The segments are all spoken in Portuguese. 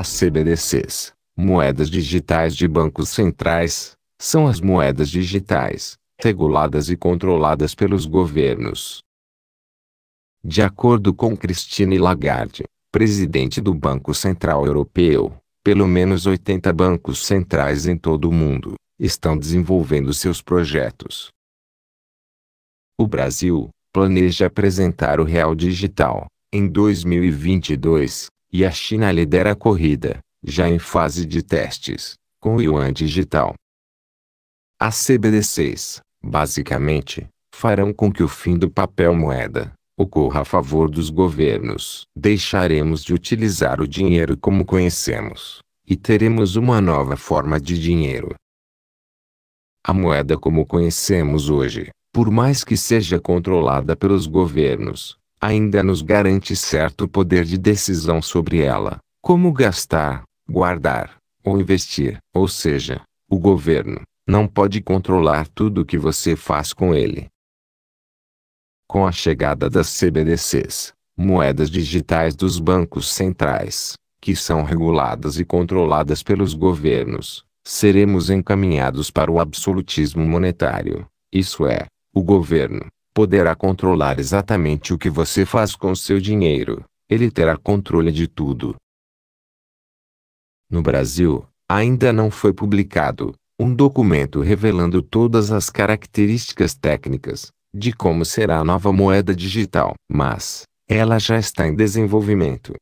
As CBDCs, moedas digitais de bancos centrais, são as moedas digitais, reguladas e controladas pelos governos. De acordo com Christine Lagarde, presidente do Banco Central Europeu, pelo menos 80 bancos centrais em todo o mundo estão desenvolvendo seus projetos. O Brasil planeja apresentar o Real Digital, em 2022, e a China lidera a corrida, já em fase de testes, com o Yuan Digital. A CBDCs, basicamente, farão com que o fim do papel moeda ocorra a favor dos governos. Deixaremos de utilizar o dinheiro como conhecemos, e teremos uma nova forma de dinheiro. A moeda como conhecemos hoje, por mais que seja controlada pelos governos, ainda nos garante certo poder de decisão sobre ela, como gastar, guardar ou investir. Ou seja, o governo não pode controlar tudo o que você faz com ele. Com a chegada das CBDCs, moedas digitais dos bancos centrais, que são reguladas e controladas pelos governos, seremos encaminhados para o absolutismo monetário, isso é, o governo poderá controlar exatamente o que você faz com seu dinheiro. Ele terá controle de tudo. No Brasil, ainda não foi publicado um documento revelando todas as características técnicas de como será a nova moeda digital, mas ela já está em desenvolvimento.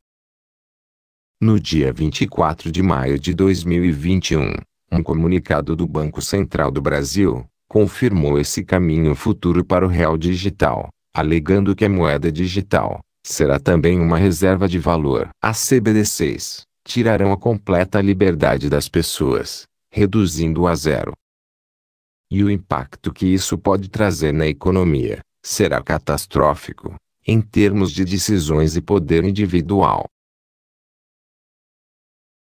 No dia 24 de maio de 2021, um comunicado do Banco Central do Brasil, confirmou esse caminho futuro para o real digital, alegando que a moeda digital será também uma reserva de valor. As CBDCs tirarão a completa liberdade das pessoas, reduzindo-a a zero. E o impacto que isso pode trazer na economia será catastrófico, em termos de decisões e poder individual.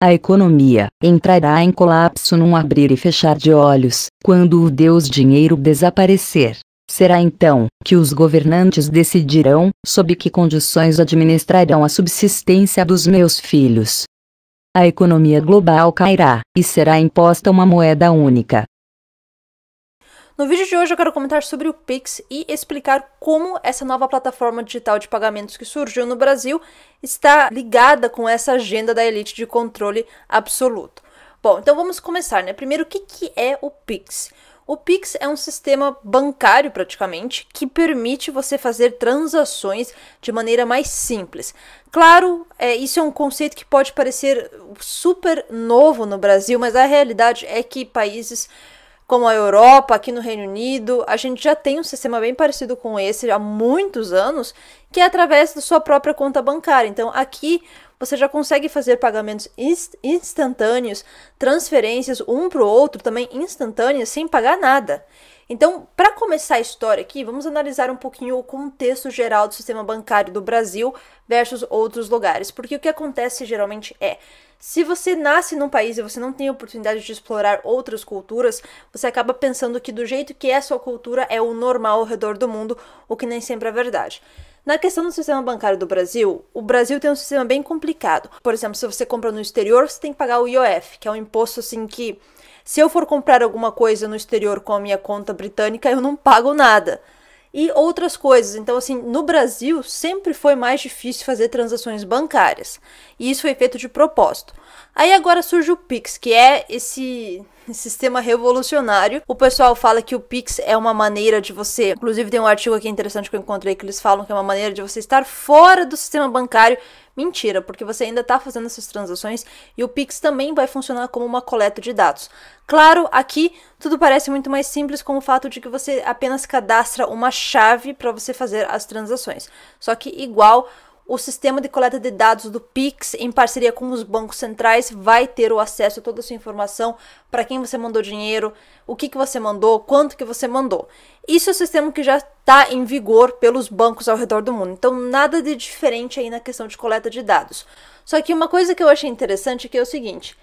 A economia entrará em colapso num abrir e fechar de olhos, quando o Deus dinheiro desaparecer. Será então que os governantes decidirão sob que condições administrarão a subsistência dos meus filhos. A economia global cairá e será imposta uma moeda única, no vídeo de hoje eu quero comentar sobre o Pix e explicar como essa nova plataforma digital de pagamentos que surgiu no Brasil está ligada com essa agenda da elite de controle absoluto. Bom, então vamos começar, né? Primeiro, o que, que é o Pix? O Pix é um sistema bancário praticamente que permite você fazer transações de maneira mais simples. Claro, é, isso é um conceito que pode parecer super novo no Brasil, mas a realidade é que países como a Europa, aqui no Reino Unido, a gente já tem um sistema bem parecido com esse há muitos anos, que é através da sua própria conta bancária. Então, aqui você já consegue fazer pagamentos instantâneos, transferências um para o outro também instantâneas, sem pagar nada. Então, para começar a história aqui, vamos analisar um pouquinho o contexto geral do sistema bancário do Brasil versus outros lugares, porque o que acontece geralmente é se você nasce num país e você não tem oportunidade de explorar outras culturas, você acaba pensando que do jeito que é a sua cultura é o normal ao redor do mundo, o que nem sempre é verdade. Na questão do sistema bancário do Brasil, o Brasil tem um sistema bem complicado. Por exemplo, se você compra no exterior, você tem que pagar o IOF, que é um imposto assim que se eu for comprar alguma coisa no exterior com a minha conta britânica, eu não pago nada. E outras coisas. Então, assim, no Brasil sempre foi mais difícil fazer transações bancárias. E isso foi feito de propósito. Aí agora surge o Pix, que é esse sistema revolucionário. O pessoal fala que o Pix é uma maneira de você. Inclusive, tem um artigo aqui interessante que eu encontrei que eles falam que é uma maneira de você estar fora do sistema bancário. Mentira, porque você ainda está fazendo essas transações e o Pix também vai funcionar como uma coleta de dados. Claro, aqui tudo parece muito mais simples com o fato de que você apenas cadastra uma chave para você fazer as transações. Só que igual o sistema de coleta de dados do Pix, em parceria com os bancos centrais, vai ter o acesso a toda a sua informação, para quem você mandou dinheiro, o que, que você mandou, quanto que você mandou. Isso é um sistema que já está em vigor pelos bancos ao redor do mundo, então nada de diferente aí na questão de coleta de dados. Só que uma coisa que eu achei interessante é é o seguinte,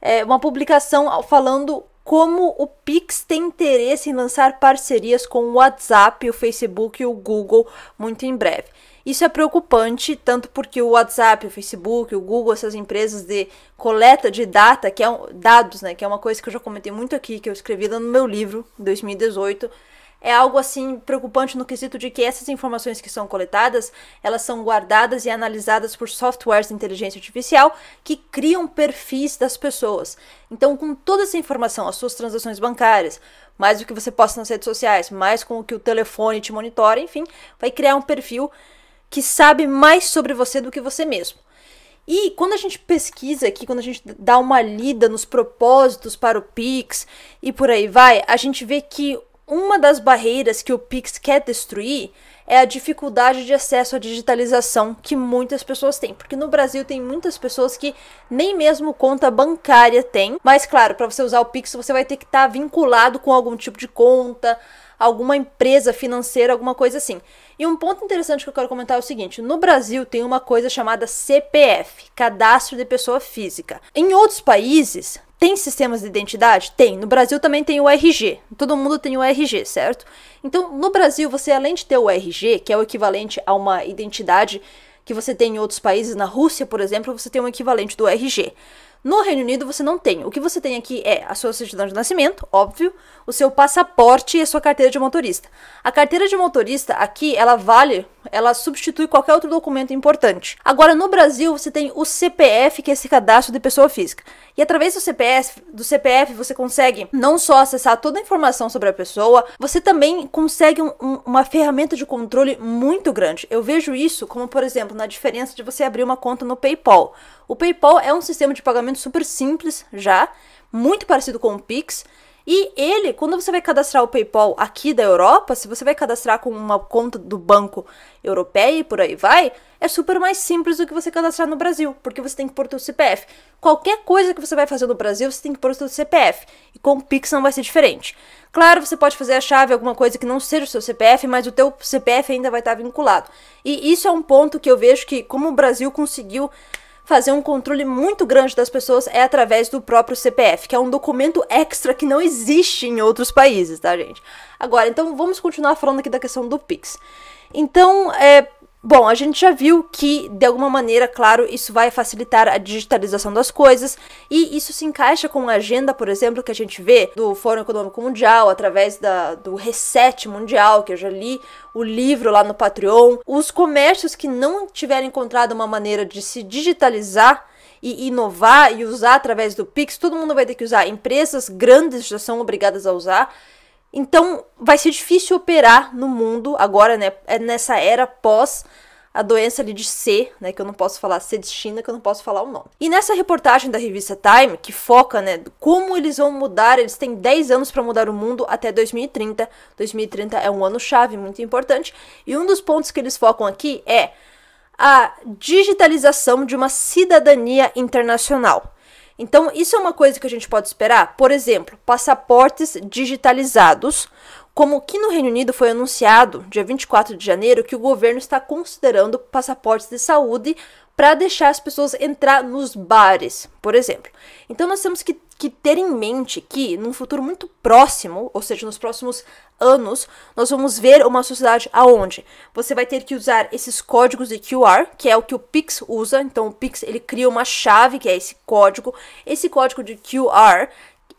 é uma publicação falando como o Pix tem interesse em lançar parcerias com o WhatsApp, o Facebook e o Google muito em breve. Isso é preocupante, tanto porque o WhatsApp, o Facebook, o Google, essas empresas de coleta de data, que é um, dados, né, que é uma coisa que eu já comentei muito aqui, que eu escrevi lá no meu livro, em 2018, é algo assim preocupante no quesito de que essas informações que são coletadas, elas são guardadas e analisadas por softwares de inteligência artificial que criam perfis das pessoas. Então, com toda essa informação, as suas transações bancárias, mais o que você posta nas redes sociais, mais com o que o telefone te monitora, enfim, vai criar um perfil que sabe mais sobre você do que você mesmo. E quando a gente pesquisa aqui, quando a gente dá uma lida nos propósitos para o Pix e por aí vai, a gente vê que uma das barreiras que o Pix quer destruir é a dificuldade de acesso à digitalização que muitas pessoas têm, porque no Brasil tem muitas pessoas que nem mesmo conta bancária tem. Mas claro, para você usar o Pix, você vai ter que estar tá vinculado com algum tipo de conta, alguma empresa financeira, alguma coisa assim. E um ponto interessante que eu quero comentar é o seguinte: no Brasil tem uma coisa chamada CPF, Cadastro de Pessoa Física. Em outros países tem sistemas de identidade? Tem. No Brasil também tem o RG. Todo mundo tem o RG, certo? Então, no Brasil, você além de ter o RG, que é o equivalente a uma identidade que você tem em outros países, na Rússia, por exemplo, você tem um equivalente do RG. No Reino Unido você não tem. O que você tem aqui é a sua certidão de nascimento, óbvio, o seu passaporte e a sua carteira de motorista. A carteira de motorista aqui, ela vale, ela substitui qualquer outro documento importante. Agora no Brasil você tem o CPF, que é esse cadastro de pessoa física. E através do CPF, do CPF você consegue não só acessar toda a informação sobre a pessoa, você também consegue um, um, uma ferramenta de controle muito grande. Eu vejo isso como, por exemplo, na diferença de você abrir uma conta no PayPal. O PayPal é um sistema de pagamento pagamento super simples já, muito parecido com o Pix. E ele, quando você vai cadastrar o PayPal aqui da Europa, se você vai cadastrar com uma conta do banco europeu e por aí vai, é super mais simples do que você cadastrar no Brasil, porque você tem que pôr o CPF. Qualquer coisa que você vai fazer no Brasil, você tem que pôr seu CPF. E com o Pix não vai ser diferente. Claro, você pode fazer a chave, alguma coisa que não seja o seu CPF, mas o teu CPF ainda vai estar vinculado. E isso é um ponto que eu vejo que como o Brasil conseguiu fazer um controle muito grande das pessoas é através do próprio CPF, que é um documento extra que não existe em outros países, tá, gente? Agora, então vamos continuar falando aqui da questão do Pix. Então, é, Bom, a gente já viu que, de alguma maneira, claro, isso vai facilitar a digitalização das coisas, e isso se encaixa com a agenda, por exemplo, que a gente vê do Fórum Econômico Mundial, através da, do Reset Mundial, que eu já li o livro lá no Patreon. Os comércios que não tiverem encontrado uma maneira de se digitalizar e inovar e usar através do Pix, todo mundo vai ter que usar. Empresas grandes já são obrigadas a usar. Então vai ser difícil operar no mundo agora, né? É nessa era pós a doença ali de C, né, que eu não posso falar C de China, que eu não posso falar o nome. E nessa reportagem da revista Time, que foca, né, como eles vão mudar, eles têm 10 anos para mudar o mundo até 2030. 2030 é um ano chave muito importante, e um dos pontos que eles focam aqui é a digitalização de uma cidadania internacional. Então, isso é uma coisa que a gente pode esperar. Por exemplo, passaportes digitalizados, como que no Reino Unido foi anunciado, dia 24 de janeiro, que o governo está considerando passaportes de saúde para deixar as pessoas entrar nos bares, por exemplo. Então nós temos que, que ter em mente que num futuro muito próximo, ou seja, nos próximos anos, nós vamos ver uma sociedade aonde você vai ter que usar esses códigos de QR, que é o que o Pix usa. Então o Pix ele cria uma chave que é esse código, esse código de QR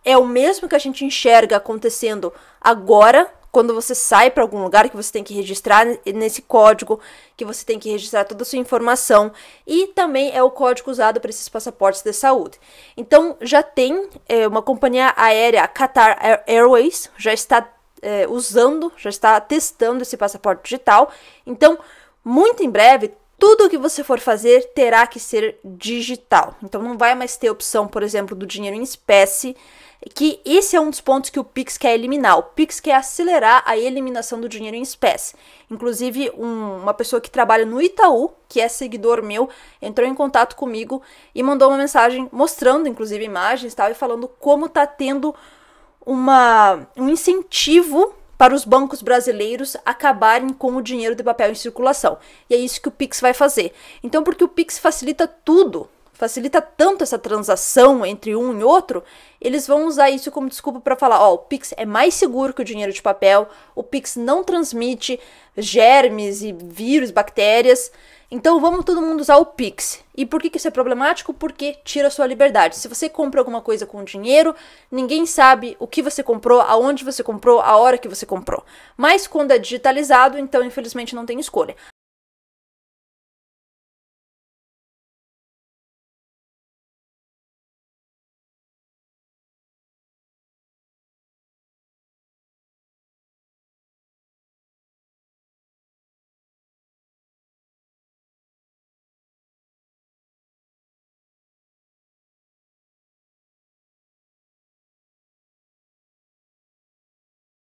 é o mesmo que a gente enxerga acontecendo agora quando você sai para algum lugar que você tem que registrar nesse código, que você tem que registrar toda a sua informação e também é o código usado para esses passaportes de saúde. Então já tem é, uma companhia aérea Qatar Airways já está é, usando, já está testando esse passaporte digital. Então muito em breve tudo que você for fazer terá que ser digital. Então não vai mais ter opção, por exemplo, do dinheiro em espécie, que esse é um dos pontos que o Pix quer eliminar. O Pix quer acelerar a eliminação do dinheiro em espécie. Inclusive, um, uma pessoa que trabalha no Itaú, que é seguidor meu, entrou em contato comigo e mandou uma mensagem mostrando, inclusive, imagens tal, e falando como tá tendo uma, um incentivo para os bancos brasileiros acabarem com o dinheiro de papel em circulação. E é isso que o Pix vai fazer. Então, porque o Pix facilita tudo facilita tanto essa transação entre um e outro, eles vão usar isso como desculpa para falar, ó, oh, o Pix é mais seguro que o dinheiro de papel, o Pix não transmite germes e vírus, bactérias. Então vamos todo mundo usar o Pix. E por que, isso é problemático? Porque tira sua liberdade. Se você compra alguma coisa com dinheiro, ninguém sabe o que você comprou, aonde você comprou, a hora que você comprou. Mas quando é digitalizado, então infelizmente não tem escolha.